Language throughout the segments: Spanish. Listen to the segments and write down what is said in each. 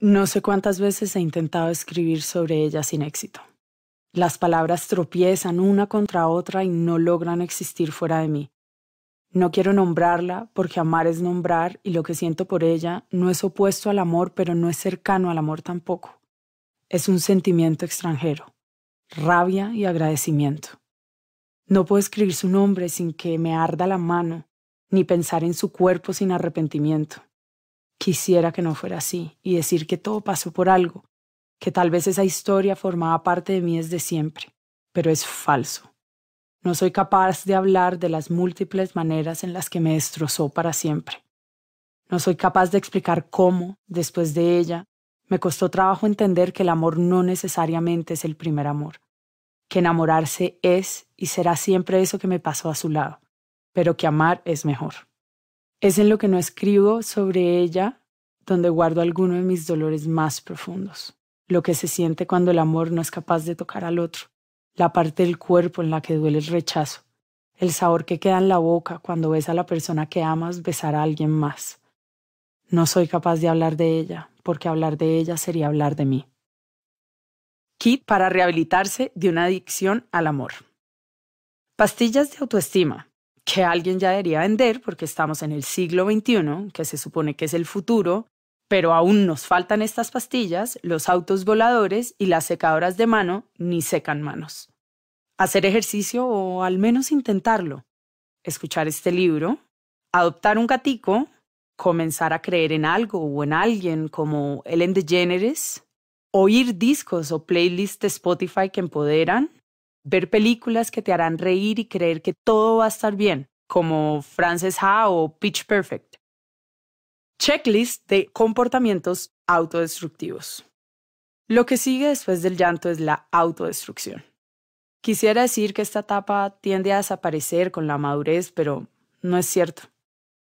No sé cuántas veces he intentado escribir sobre ella sin éxito. Las palabras tropiezan una contra otra y no logran existir fuera de mí. No quiero nombrarla porque amar es nombrar y lo que siento por ella no es opuesto al amor, pero no es cercano al amor tampoco. Es un sentimiento extranjero, rabia y agradecimiento. No puedo escribir su nombre sin que me arda la mano, ni pensar en su cuerpo sin arrepentimiento. Quisiera que no fuera así y decir que todo pasó por algo, que tal vez esa historia formaba parte de mí desde siempre, pero es falso. No soy capaz de hablar de las múltiples maneras en las que me destrozó para siempre. No soy capaz de explicar cómo, después de ella, me costó trabajo entender que el amor no necesariamente es el primer amor, que enamorarse es y será siempre eso que me pasó a su lado, pero que amar es mejor. Es en lo que no escribo sobre ella donde guardo alguno de mis dolores más profundos, lo que se siente cuando el amor no es capaz de tocar al otro, la parte del cuerpo en la que duele el rechazo, el sabor que queda en la boca cuando ves a la persona que amas besar a alguien más. No soy capaz de hablar de ella, porque hablar de ella sería hablar de mí. Kit para rehabilitarse de una adicción al amor. Pastillas de autoestima que alguien ya debería vender porque estamos en el siglo XXI, que se supone que es el futuro, pero aún nos faltan estas pastillas, los autos voladores y las secadoras de mano ni secan manos. Hacer ejercicio o al menos intentarlo. Escuchar este libro. Adoptar un gatico. Comenzar a creer en algo o en alguien como Ellen DeGeneres. Oír discos o playlists de Spotify que empoderan ver películas que te harán reír y creer que todo va a estar bien, como Frances Ha o Pitch Perfect. Checklist de comportamientos autodestructivos. Lo que sigue después del llanto es la autodestrucción. Quisiera decir que esta etapa tiende a desaparecer con la madurez, pero no es cierto.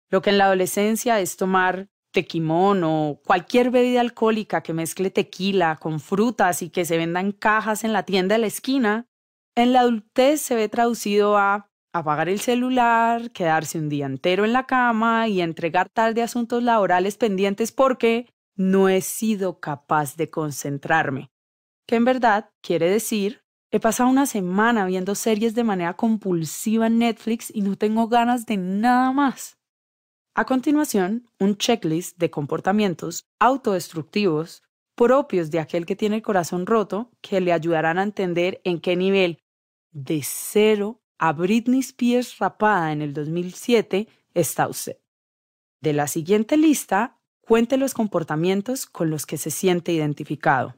Lo que en la adolescencia es tomar tequimón o cualquier bebida alcohólica que mezcle tequila con frutas y que se venda en cajas en la tienda de la esquina, en la adultez se ve traducido a apagar el celular, quedarse un día entero en la cama y entregar tarde asuntos laborales pendientes porque no he sido capaz de concentrarme. Que en verdad quiere decir, he pasado una semana viendo series de manera compulsiva en Netflix y no tengo ganas de nada más. A continuación, un checklist de comportamientos autodestructivos propios de aquel que tiene el corazón roto que le ayudarán a entender en qué nivel de cero a Britney Spears rapada en el 2007 está usted. De la siguiente lista, cuente los comportamientos con los que se siente identificado.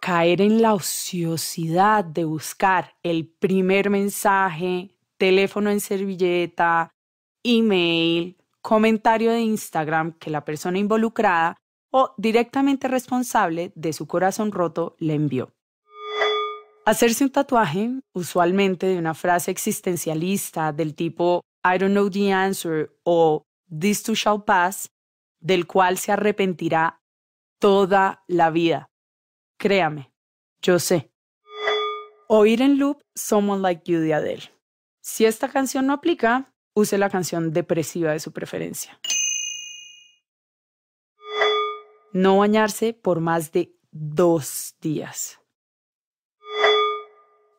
Caer en la ociosidad de buscar el primer mensaje, teléfono en servilleta, email, comentario de Instagram que la persona involucrada o directamente responsable de su corazón roto le envió. Hacerse un tatuaje, usualmente de una frase existencialista del tipo I don't know the answer o This too shall pass, del cual se arrepentirá toda la vida. Créame, yo sé. Oír en loop Someone Like You de Adele. Si esta canción no aplica, use la canción depresiva de su preferencia. No bañarse por más de dos días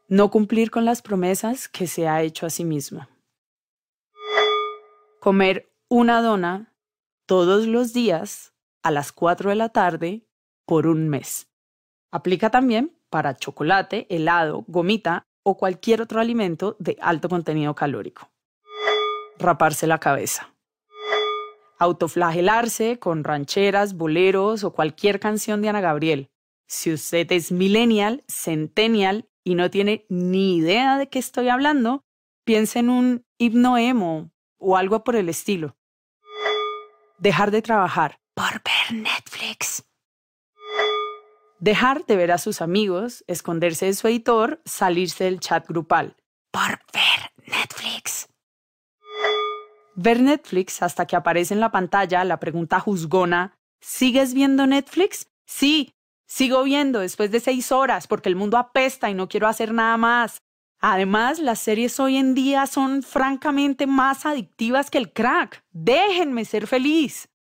no cumplir con las promesas que se ha hecho a sí misma. Comer una dona todos los días a las 4 de la tarde por un mes. Aplica también para chocolate, helado, gomita o cualquier otro alimento de alto contenido calórico. Raparse la cabeza. Autoflagelarse con rancheras, boleros o cualquier canción de Ana Gabriel. Si usted es millennial, centennial y no tiene ni idea de qué estoy hablando, piensa en un himno o algo por el estilo. Dejar de trabajar por ver Netflix. Dejar de ver a sus amigos, esconderse de su editor, salirse del chat grupal. Por ver Netflix. Ver Netflix hasta que aparece en la pantalla la pregunta juzgona, ¿sigues viendo Netflix? Sí, Sigo viendo después de seis horas porque el mundo apesta y no quiero hacer nada más. Además, las series hoy en día son francamente más adictivas que el crack. Déjenme ser feliz.